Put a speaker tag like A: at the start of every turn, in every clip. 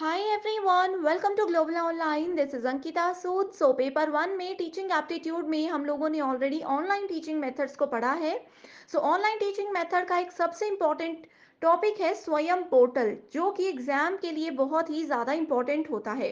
A: Hi everyone, welcome to global online this is Ankita Sood so paper one में teaching aptitude में हम लोगों ने ऑलरेडी ऑनलाइन टीचिंग मेथड्स को पढ़ा है सो ऑनलाइन टीचिंग मेथड का एक सबसे इम्पॉर्टेंट टॉपिक है स्वयं पोर्टल जो कि एग्जाम के लिए बहुत ही ज़्यादा इम्पॉर्टेंट होता है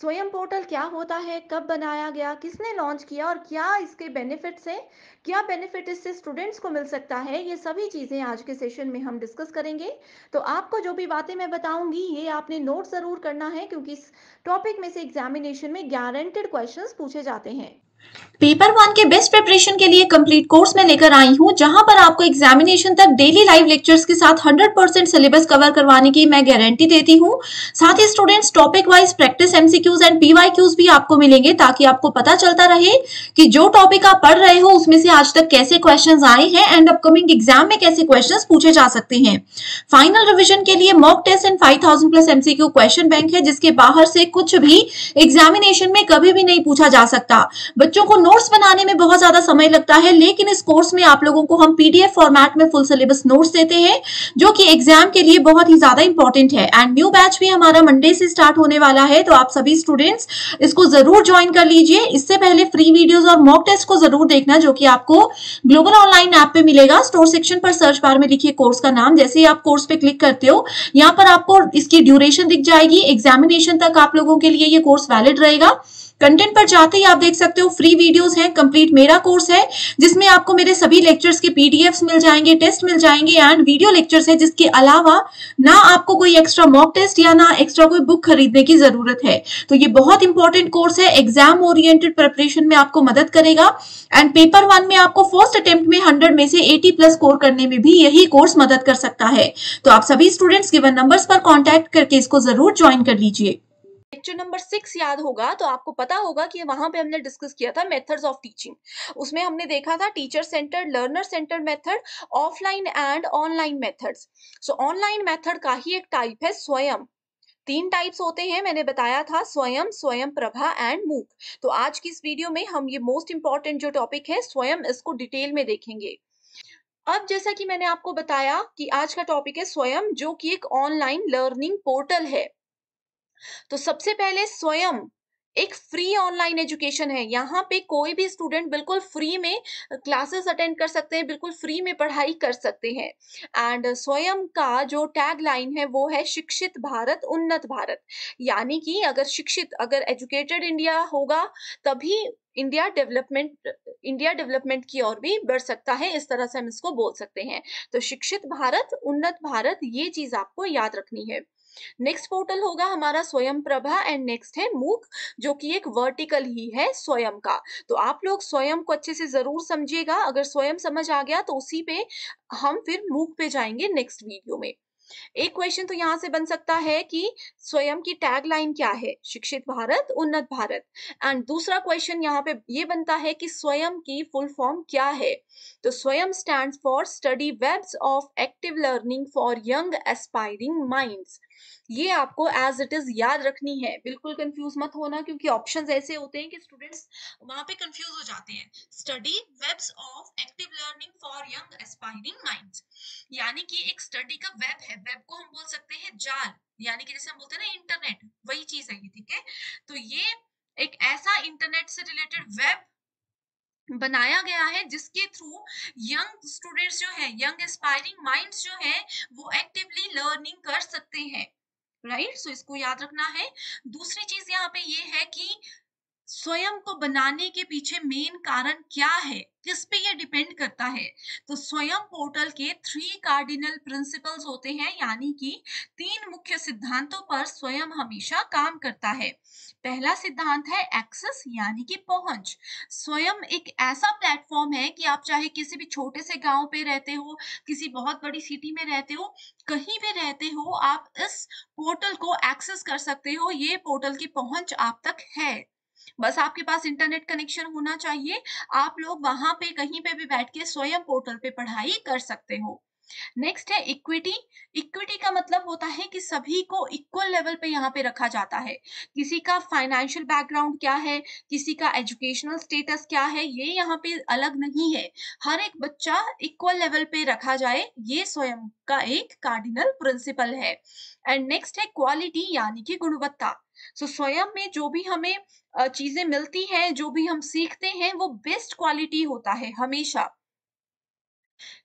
A: स्वयं पोर्टल क्या होता है कब बनाया गया किसने लॉन्च किया और क्या इसके बेनिफिट्स हैं क्या बेनिफिट इससे स्टूडेंट्स को मिल सकता है ये सभी चीज़ें आज के सेशन में हम डिस्कस करेंगे तो आपको जो भी बातें मैं बताऊंगी ये आपने नोट ज़रूर करना है क्योंकि इस टॉपिक में से एग्जामिनेशन में गारंटेड क्वेश्चन पूछे जाते हैं पेपर वन के बेस्ट प्रिपरेशन के लिए कंप्लीट कोर्स में लेकर आई हूँ जहां पर आपको एग्जामिनेशन तक डेली लाइव लेक्चर्स के साथ 100 परसेंट सिलेबस कवर करवाने की मैं गारंटी देती हूँ साथ ही students topic wise practice MCQs and PYQs भी आपको मिलेंगे ताकि आपको पता चलता रहे कि जो टॉपिक आप पढ़ रहे हो उसमें से आज तक कैसे क्वेश्चन आए हैं एंड अपकमिंग एग्जाम में कैसे क्वेश्चन पूछे जा सकते हैं फाइनल रिविजन के लिए mock test and five plus MCQ question bank है जिसके बाहर से कुछ भी एग्जामिनेशन में कभी भी नहीं पूछा जा सकता बच्चों को नोट्स बनाने में बहुत ज्यादा समय लगता है लेकिन इस कोर्स में आप लोगों को हम पीडीएफ फॉर्मेट में फुल सिलेबस नोट्स देते हैं जो कि एग्जाम के लिए बहुत ही ज्यादा इंपॉर्टेंट है एंड न्यू बैच भी हमारा मंडे से स्टार्ट होने वाला है तो आप सभी स्टूडेंट्स इसको जरूर ज्वाइन कर लीजिए इससे पहले फ्री वीडियोज और मॉक टेस्ट को जरूर देखना जो कि आपको ग्लोबल ऑनलाइन ऐप पे मिलेगा स्टोर सेक्शन पर सर्च बार में लिखिए कोर्स का नाम जैसे ही आप कोर्स पे क्लिक करते हो यहाँ पर आपको इसकी ड्यूरेशन दिख जाएगी एग्जामिनेशन तक आप लोगों के लिए ये कोर्स वैलिड रहेगा कंटेंट पर जाते ही आप देख सकते हो फ्री वीडियोस हैं कंप्लीट मेरा कोर्स है जिसमें आपको मेरे सभी लेक्चर्स के पीडीएफ्स मिल जाएंगे टेस्ट मिल जाएंगे एंड वीडियो लेक्चर्स है जिसके अलावा ना आपको कोई एक्स्ट्रा मॉक टेस्ट या ना एक्स्ट्रा कोई बुक खरीदने की जरूरत है तो ये बहुत इंपॉर्टेंट कोर्स है एग्जाम ओरिएंटेड प्रिपरेशन में आपको मदद करेगा एंड पेपर वन में आपको फर्स्ट अटेम्प्ट में हंड्रेड में से एटी प्लस स्कोर करने में भी यही कोर्स मदद कर सकता है तो आप सभी स्टूडेंट्स गिवन नंबर्स पर कॉन्टैक्ट करके इसको जरूर ज्वाइन कर लीजिए लेक्चर नंबर सिक्स याद होगा तो आपको पता होगा कि वहां पे हमने डिस्कस किया था मेथड्स ऑफ टीचिंग उसमें हमने देखा था teacher centre learner centre method offline and online methods so online method का ही एक टाइप है स्वयं तीन टाइप्स होते हैं मैंने बताया था स्वयं स्वयं प्रभा एंड मूक तो आज की इस वीडियो में हम ये मोस्ट इंपॉर्टेंट जो टॉपिक है स्वयं इसको डिटेल में देखेंगे अब जैसा कि मैंने आपको बताया कि आज का टॉपिक है स्वयं जो कि एक ऑनलाइन लर्निंग पोर्टल है तो सबसे पहले स्वयं एक फ्री ऑनलाइन एजुकेशन है यहाँ पे कोई भी स्टूडेंट बिल्कुल फ्री में क्लासेस अटेंड कर सकते हैं बिल्कुल फ्री में पढ़ाई कर सकते हैं एंड स्वयं का जो टैग लाइन है वो है शिक्षित भारत उन्नत भारत यानी कि अगर शिक्षित अगर एजुकेटेड इंडिया होगा तभी इंडिया डेवलपमेंट इंडिया डेवलपमेंट की ओर भी बढ़ सकता है इस तरह से हम इसको बोल सकते हैं तो शिक्षित भारत उन्नत भारत ये चीज आपको याद रखनी है नेक्स्ट पोर्टल होगा हमारा स्वयं प्रभा एंड नेक्स्ट है मूक जो कि एक वर्टिकल ही है स्वयं का तो आप लोग स्वयं को अच्छे से जरूर समझिएगा अगर स्वयं समझ आ गया तो उसी पे हम फिर मूक पे जाएंगे नेक्स्ट वीडियो में एक क्वेश्चन तो यहाँ से बन सकता है कि स्वयं की टैग लाइन क्या है शिक्षित भारत उन्नत भारत एंड दूसरा क्वेश्चन यहाँ पे ये बनता है कि स्वयं की फुल फॉर्म क्या है तो Swayam stand for study webs of active learning for young aspiring minds ये आपको एज इट इज याद रखनी है बिल्कुल कंफ्यूज मत होना क्योंकि ऑप्शंस ऐसे होते हैं कि स्टूडेंट्स वहां पे कंफ्यूज हो जाते हैं study webs of active learning for young aspiring minds यानी कि एक स्टडी का वेब है है वेब को हम बोल सकते हैं जाल यानी कि जैसे हम बोलते हैं ना इंटरनेट वही चीज है ये ठीक है तो ये एक ऐसा इंटरनेट से रिलेटेड वेब बनाया गया है जिसके थ्रू यंग स्टूडेंट्स जो है यंग एस्पायरिंग माइंड्स जो है वो एक्टिवली लर्निंग कर सकते हैं राइट right? सो so, इसको याद रखना है दूसरी चीज यहाँ पे ये है कि स्वयं को बनाने के पीछे मेन कारण क्या है किस पे ये डिपेंड करता है तो स्वयं पोर्टल के थ्री कार्डिनल प्रिंसिपल्स होते हैं यानी कि तीन मुख्य सिद्धांतों पर स्वयं हमेशा काम करता है पहला सिद्धांत है एक्सेस यानी कि पहुंच स्वयं एक ऐसा प्लेटफॉर्म है कि आप चाहे किसी भी छोटे से गांव पे रहते हो किसी बहुत बड़ी सिटी में रहते हो कहीं भी रहते हो आप इस पोर्टल को एक्सेस कर सकते हो ये पोर्टल की पहुंच आप तक है बस आपके पास इंटरनेट कनेक्शन होना चाहिए आप लोग वहां पे कहीं पे भी बैठ के स्वयं पोर्टल पे पढ़ाई कर सकते हो नेक्स्ट है इक्विटी इक्विटी का मतलब होता है कि सभी को इक्वल लेवल पे यहाँ पे रखा जाता है किसी का फाइनेंशियल बैकग्राउंड क्या है किसी का एजुकेशनल स्टेटस क्या है ये यहाँ पे अलग नहीं है हर एक बच्चा इक्वल लेवल पे रखा जाए ये स्वयं का एक कार्डिनल प्रिंसिपल है एंड नेक्स्ट है क्वालिटी यानी कि गुणवत्ता सो so, स्वयं में जो भी हमें चीजें मिलती हैं जो भी हम सीखते हैं वो बेस्ट क्वालिटी होता है हमेशा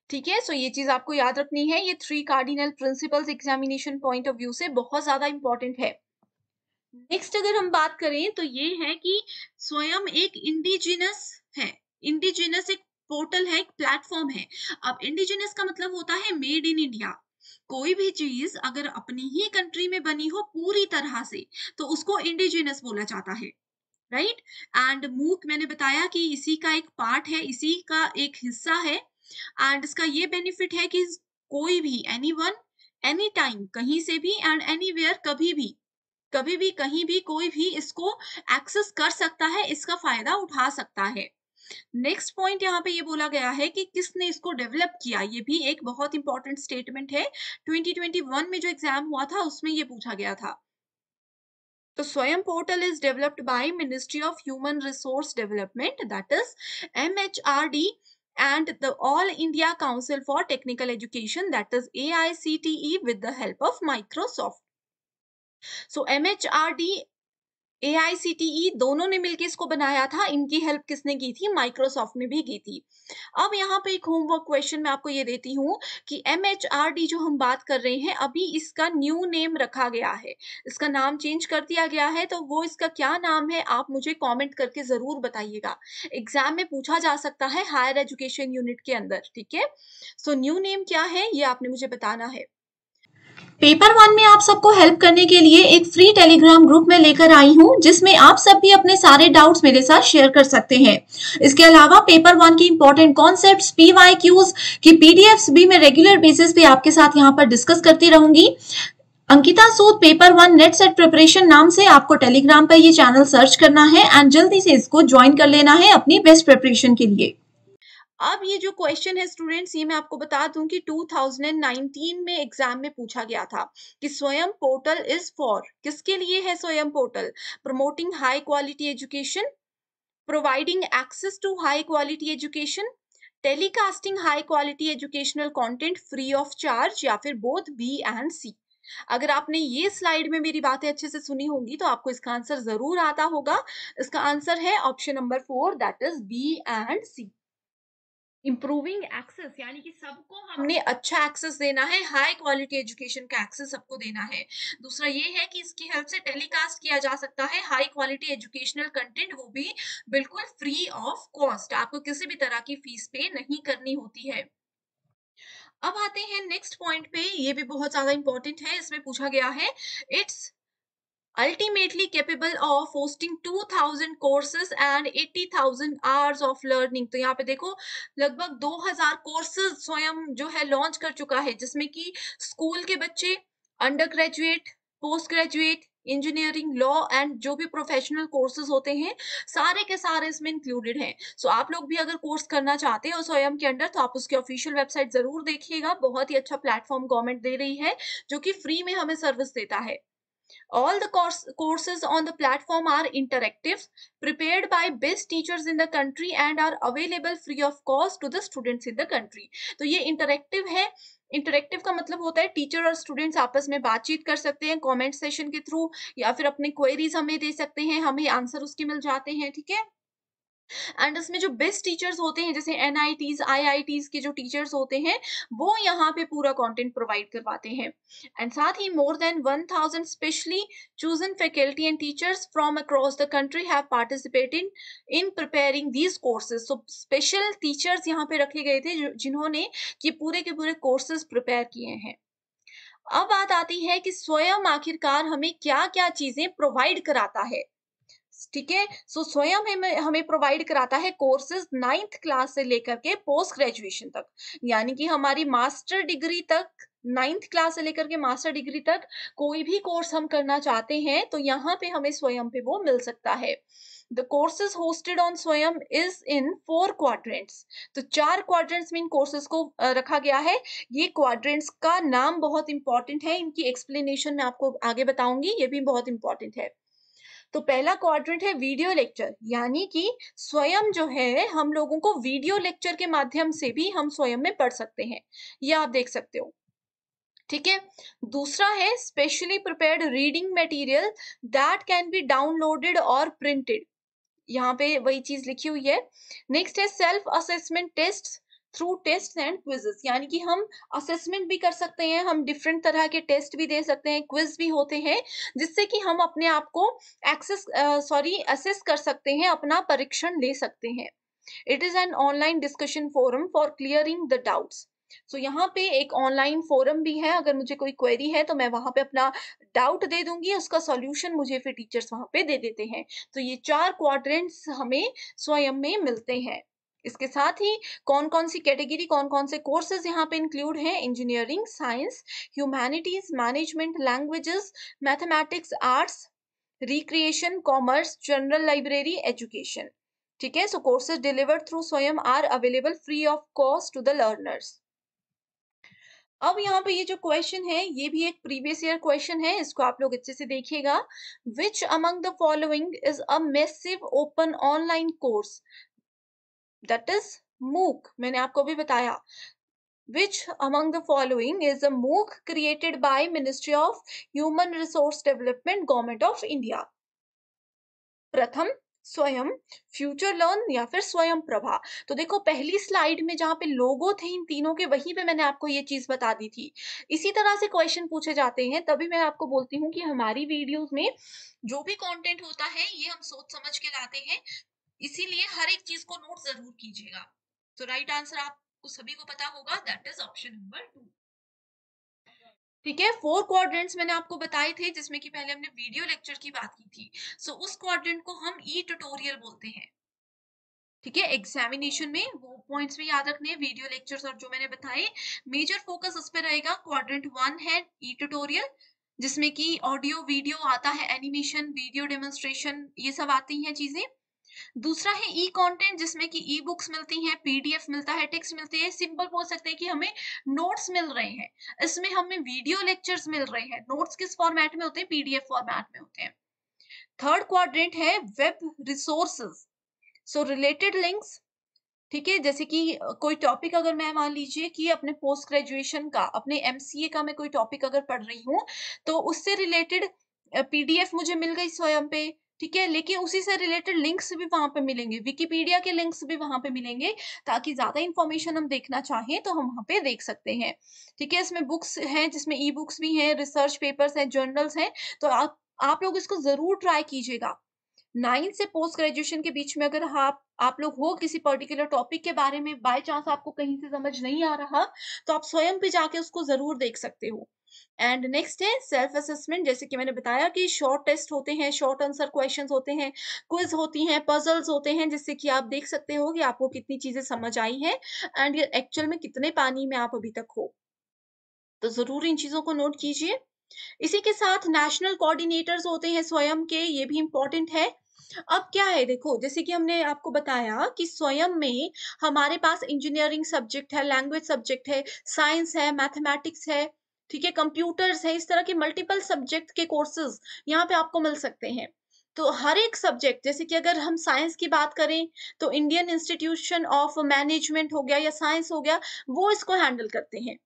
A: ठीक है सो ये चीज़ आपको याद रखनी है ये three cardinal principles examination point of view से बहुत ज़्यादा इंपॉर्टेंट है नेक्स्ट अगर हम बात करें तो ये है कि स्वयं एक इंडिजिनस है इंडिजिनस एक पोर्टल है एक प्लेटफॉर्म है अब इंडिजिनस का मतलब होता है मेड इन इंडिया कोई भी चीज अगर अपनी ही कंट्री में बनी हो पूरी तरह से तो उसको इंडिजिनस बोला जाता है राइट एंड मूक मैंने बताया कि इसी का एक पार्ट है इसी का एक हिस्सा है एंड इसका ये बेनिफिट है कि कोई भी एनी वन एनी टाइम कहीं से भी एंड एनी कभी भी कभी भी कहीं भी कोई भी इसको एक्सेस कर सकता है इसका फायदा उठा सकता है नेक्स्ट पॉइंट यहाँ पे ये बोला गया है कि किसने इसको डेवलप किया ये भी एक बहुत इंपॉर्टेंट स्टेटमेंट है 2021 में जो एग्जाम हुआ था उसमें ये पूछा गया था तो Swayam portal is developed by ministry of human resource development that is M H R D and the All India Council for Technical Education that is AICTE with the help of Microsoft. So MHRD A e दोनों ने मिलकर इसको बनाया था इनकी help किसने की थी माइक्रोसॉफ्ट ने भी की थी अब यहाँ पे एक होमवर्क क्वेश्चन मैं आपको ये देती हूँ कि एम जो हम बात कर रहे हैं अभी इसका न्यू नेम रखा गया है इसका नाम चेंज कर दिया गया है तो वो इसका क्या नाम है आप मुझे कॉमेंट करके ज़रूर बताइएगा एग्जाम में पूछा जा सकता है हायर एजुकेशन यूनिट के अंदर ठीक है सो न्यू नेम क्या है ये आपने मुझे बताना है पेपर वन में आप सबको हेल्प करने के लिए एक फ्री टेलीग्राम ग्रुप में लेकर आई हूँ जिसमें आप सब भी अपने सारे डाउट्स मेरे साथ शेयर कर सकते हैं इसके अलावा पेपर वन की important concept P Y Qs की पीडीएफ भी मैं रेगुलर बेसिस पे आपके साथ यहाँ पर डिस्कस करती रहूंगी Ankita Sood paper one NET SET preparation नाम से आपको टेलीग्राम पर ये चैनल सर्च करना है एंड जल्दी से इसको ज्वाइन कर लेना है अपनी बेस्ट प्रिपरेशन के लिए अब ये जो क्वेश्चन है स्टूडेंट्स ये मैं आपको बता दूं कि 2019 में एग्जाम में पूछा गया था कि स्वयं पोर्टल इज फॉर किसके लिए है Swayam portal promoting high quality education providing access to high quality education telecasting high quality educational content free of charge या फिर बोथ बी एंड सी अगर आपने ये स्लाइड में मेरी बातें अच्छे से सुनी होंगी तो आपको इसका आंसर जरूर आता होगा इसका आंसर है option number four that is B and C improving access यानी कि सबको हमने अच्छा एक्सेस देना है हाई क्वालिटी एजुकेशन का एक्सेस सबको देना है दूसरा ये है कि इसकी हेल्प से टेलीकास्ट किया जा सकता है हाई क्वालिटी एजुकेशनल कंटेंट वो भी बिल्कुल फ्री ऑफ कॉस्ट आपको किसी भी तरह की फीस पे नहीं करनी होती है अब आते हैं नेक्स्ट पॉइंट पे ये भी बहुत ज्यादा इंपॉर्टेंट है इसमें पूछा गया है it's ultimately capable of hosting 2000 courses and 80,000 hours of learning to yahan pe देखो लगभग 2000 कोर्सेज स्वयं जो है लॉन्च कर चुका है जिसमें कि स्कूल के बच्चे under graduate post graduate engineering law and जो भी प्रोफेशनल कोर्सेज होते हैं सारे के सारे इसमें इंक्लूडेड हैं सो so, आप लोग भी अगर कोर्स करना चाहते हो स्वयं के अंडर तो आप उसकी ऑफिशियल वेबसाइट जरूर देखिएगा बहुत ही अच्छा प्लेटफॉर्म गवर्नमेंट दे रही है जो कि फ्री में हमें सर्विस देता है All the course, courses on the platform are interactive, prepared by best teachers in the country and are available free of cost to the students in the country. so ye interactive hai interactive का मतलब होता है teacher और students आपस में बातचीत कर सकते हैं कमेंट सेशन के थ्रू या फिर अपने क्वेरीज हमें दे सकते हैं हमें आंसर उसके मिल जाते हैं ठीक है एंड इसमें जो बेस्ट टीचर्स होते हैं जैसे एन आई के जो टीचर्स होते हैं वो यहाँ पे पूरा कॉन्टेंट प्रोवाइड करवाते हैं एंड साथ ही more than one thousand specially chosen faculty and teachers from across the country have participated in preparing these courses so special teachers यहाँ पे रखे गए थे जिन्होंने कि पूरे के पूरे कोर्सेज प्रिपेयर किए हैं अब बात आती है कि स्वयं आखिरकार हमें क्या क्या चीजें प्रोवाइड कराता है ठीक है सो स्वयं हमें हमें प्रोवाइड कराता है कोर्सेज नाइन्थ क्लास से लेकर के पोस्ट ग्रेजुएशन तक यानी कि हमारी मास्टर डिग्री तक नाइन्थ क्लास से लेकर के मास्टर डिग्री तक कोई भी कोर्स हम करना चाहते हैं तो यहाँ पे हमें स्वयं पे वो मिल सकता है the courses hosted on Swayam is in four quadrants तो चार क्वाड्रेंट्स में इन कोर्सेज को रखा गया है ये क्वाड्रेंट्स का नाम बहुत इंपॉर्टेंट है इनकी एक्सप्लेनेशन मैं आपको आगे बताऊंगी ये भी बहुत इंपॉर्टेंट है तो पहला क्वाड्रेंट है वीडियो लेक्चर यानी कि स्वयं जो है हम लोगों को वीडियो लेक्चर के माध्यम से भी हम स्वयं में पढ़ सकते हैं यह आप देख सकते हो ठीक है दूसरा है specially prepared reading material that can be downloaded और प्रिंटेड यहाँ पे वही चीज लिखी हुई है नेक्स्ट है self assessment test through test and quizzes यानी कि हम असेसमेंट भी कर सकते हैं हम डिफरेंट तरह के टेस्ट भी दे सकते हैं क्विज भी होते हैं जिससे कि हम अपने आप को एक्सेस सॉरी असेस कर सकते हैं अपना परीक्षण ले सकते हैं it is an online discussion forum for clearing the doubts so so, यहाँ पे एक ऑनलाइन फोरम भी है अगर मुझे कोई क्वेरी है तो मैं वहां पे अपना डाउट दे दूंगी उसका सॉल्यूशन मुझे फिर टीचर्स वहां पे दे देते हैं तो ये चार क्वाड्रेंट्स हमें स्वयं में मिलते हैं इसके साथ ही कौन कौन सी कैटेगरी कौन कौन से कोर्सेज यहाँ पे इंक्लूड हैं engineering science humanities management languages mathematics arts recreation commerce general library education ठीक है so courses delivered through Swayam are available free of cost to the learners अब यहाँ पे ये जो क्वेश्चन है ये भी एक प्रीवियस ईयर क्वेश्चन है इसको आप लोग अच्छे से देखिएगा which among the following is a massive open online course that is MOOC मैंने आपको भी बताया which among the following is a MOOC created by ministry of human resource development government of India Pratham Swayam future learn या फिर स्वयं प्रभा तो देखो पहली स्लाइड में जहाँ पे लोगो थे इन तीनों के वहीं पे मैंने आपको ये चीज बता दी थी इसी तरह से क्वेश्चन पूछे जाते हैं तभी मैं आपको बोलती हूँ कि हमारी वीडियोस में जो भी कंटेंट होता है ये हम सोच समझ के लाते हैं इसीलिए हर एक चीज को नोट जरूर कीजिएगा तो राइट आंसर आपको सभी को पता होगा that is option number two ठीक है फोर क्वाड्रेंट्स मैंने आपको बताए थे जिसमें कि पहले हमने वीडियो लेक्चर की बात की थी सो so, उस क्वाड्रेंट को हम ई ट्यूटोरियल बोलते हैं ठीक है एग्जामिनेशन में वो पॉइंट्स भी याद रखने वीडियो लेक्चर्स और जो मैंने बताए मेजर फोकस उस पर रहेगा क्वाड्रेंट वन है ई ट्यूटोरियल जिसमें कि ऑडियो वीडियो आता है एनिमेशन वीडियो डेमोन्स्ट्रेशन ये सब आती हैं चीजें दूसरा है ई कंटेंट जिसमें कि ई बुक्स मिलती हैं पीडीएफ मिलता है टेक्स्ट मिलते हैं सिंपल बोल सकते हैं कि हमें नोट्स मिल रहे हैं इसमें हमें वीडियो लेक्चर्स मिल रहे हैं नोट्स किस फॉर्मेट में होते हैं पीडीएफ फॉर्मेट में होते हैं थर्ड क्वाड्रेंट है web resources so related links ठीक है जैसे कि कोई टॉपिक अगर मैं मान लीजिए कि अपने पोस्ट ग्रेजुएशन का अपने एमसीए का मैं कोई टॉपिक अगर पढ़ रही हूँ तो उससे रिलेटेड पीडीएफ मुझे मिल गई स्वयं पे ठीक है लेकिन उसी से रिलेटेड लिंक्स भी वहां पे मिलेंगे विकीपीडिया के लिंक्स भी वहां पे मिलेंगे ताकि ज़्यादा इन्फॉर्मेशन हम देखना चाहें तो हम वहां पे देख सकते हैं ठीक है इसमें बुक्स हैं जिसमें ई बुक्स भी हैं रिसर्च पेपर्स हैं जर्नल्स हैं तो आप आप लोग इसको ज़रूर ट्राई कीजिएगा नाइन्थ से पोस्ट ग्रेजुएशन के बीच में अगर आप आप लोग हो किसी पर्टिकुलर टॉपिक के बारे में बाय चांस आपको कहीं से समझ नहीं आ रहा तो आप स्वयं पे जाके उसको जरूर देख सकते हो एंड नेक्स्ट है सेल्फ असेसमेंट जैसे कि मैंने बताया कि शॉर्ट टेस्ट होते हैं शॉर्ट आंसर क्वेश्चंस होते हैं क्विज होती हैं पजल्स होते हैं जिससे कि आप देख सकते हो कि आपको कितनी चीजें समझ आई हैं एंड एक्चुअल में कितने पानी में आप अभी तक हो तो जरूर इन चीजों को नोट कीजिए इसी के साथ नेशनल कोऑर्डिनेटर्स होते हैं स्वयं के ये भी इंपॉर्टेंट है अब क्या है देखो जैसे कि हमने आपको बताया कि स्वयं में हमारे पास इंजीनियरिंग सब्जेक्ट है लैंग्वेज सब्जेक्ट है साइंस है मैथमेटिक्स है ठीक है कंप्यूटर्स है इस तरह के मल्टीपल सब्जेक्ट के कोर्सेज यहाँ पे आपको मिल सकते हैं तो हर एक सब्जेक्ट जैसे कि अगर हम साइंस की बात करें तो इंडियन इंस्टीट्यूशन ऑफ मैनेजमेंट हो गया या साइंस हो गया वो इसको हैंडल करते हैं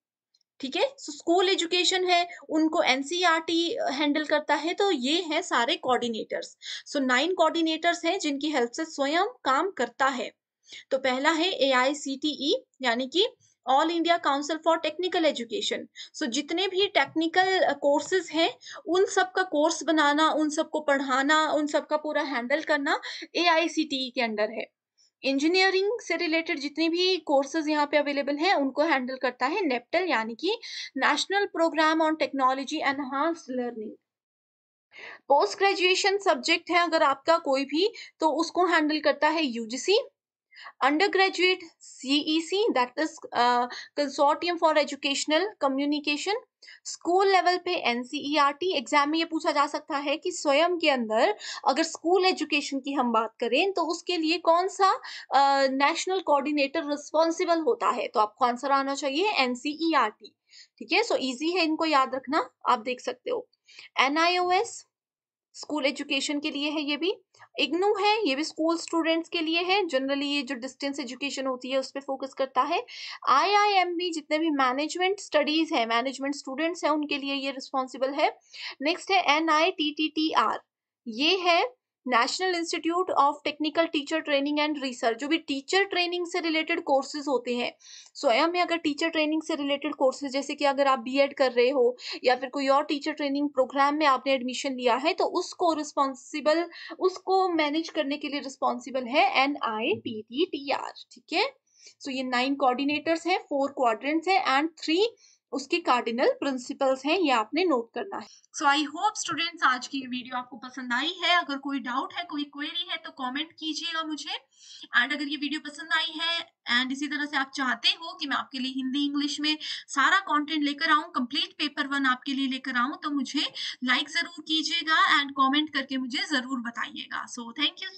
A: ठीक है सो स्कूल एजुकेशन है उनको एनसीईआरटी हैंडल e करता है तो ये हैं सारे कोऑर्डिनेटर्स सो नाइन कोऑर्डिनेटर्स हैं जिनकी हेल्प से स्वयं काम करता है तो पहला है ए e, यानी कि all India council for technical education so जितने भी टेक्निकल कोर्सेज हैं उन सब का कोर्स बनाना उन सबको पढ़ाना उन सबका पूरा हैंडल करना ए e के अंडर है इंजीनियरिंग से रिलेटेड जितने भी कोर्सेज यहाँ पे अवेलेबल हैं उनको हैंडल करता है नेपटल यानी कि national programme on technology enhanced learning post graduation subject है अगर आपका कोई भी तो उसको हैंडल करता है UGC undergraduate CEC e that is uh, consortium for educational communication school level पे एनसीईआरटी एग्जाम e में ये पूछा जा सकता है कि स्वयं के अंदर अगर स्कूल एजुकेशन की हम बात करें तो उसके लिए कौन सा नेशनल कोऑर्डिनेटर रिस्पॉन्सिबल होता है तो आपको आंसर आना चाहिए एनसीईआरटी e ठीक है सो इजी है इनको याद रखना आप देख सकते हो एनआईओएस स्कूल एजुकेशन के लिए है ये भी इग्नू है ये भी स्कूल स्टूडेंट्स के लिए है जनरली ये जो डिस्टेंस एजुकेशन होती है उस पर फोकस करता है आई आई एम बी जितने भी मैनेजमेंट स्टडीज है मैनेजमेंट स्टूडेंट्स हैं उनके लिए ये रिस्पॉन्सिबल है नेक्स्ट है N I T T T R ये है national institute of technical teacher training and research जो भी टीचर ट्रेनिंग से रिलेटेड कोर्सेज होते हैं स्वयं में अगर टीचर ट्रेनिंग से रिलेटेड कोर्सेज जैसे कि अगर आप बीएड कर रहे हो या फिर कोई और टीचर ट्रेनिंग प्रोग्राम में आपने एडमिशन लिया है तो उसको रिस्पॉन्सिबल उसको मैनेज करने के लिए रिस्पॉन्सिबल है N I T T T R ठीक है सो ये नाइन कोऑर्डिनेटर्स हैं फोर क्वाड्रेंट्स हैं एंड थ्री उसके कार्डिनल प्रिंसिपल्स हैं ये आपने नोट करना है सो आई होप स्टूडेंट्स आज की वीडियो आपको पसंद आई है अगर कोई डाउट है कोई क्वेरी है तो कमेंट कीजिएगा मुझे एंड अगर ये वीडियो पसंद आई है एंड इसी तरह से आप चाहते हो कि मैं आपके लिए हिंदी इंग्लिश में सारा कंटेंट लेकर आऊँ कंप्लीट पेपर वन आपके लिए लेकर आऊ तो मुझे लाइक जरूर कीजिएगा एंड कॉमेंट करके मुझे जरूर बताइएगा सो थैंक यू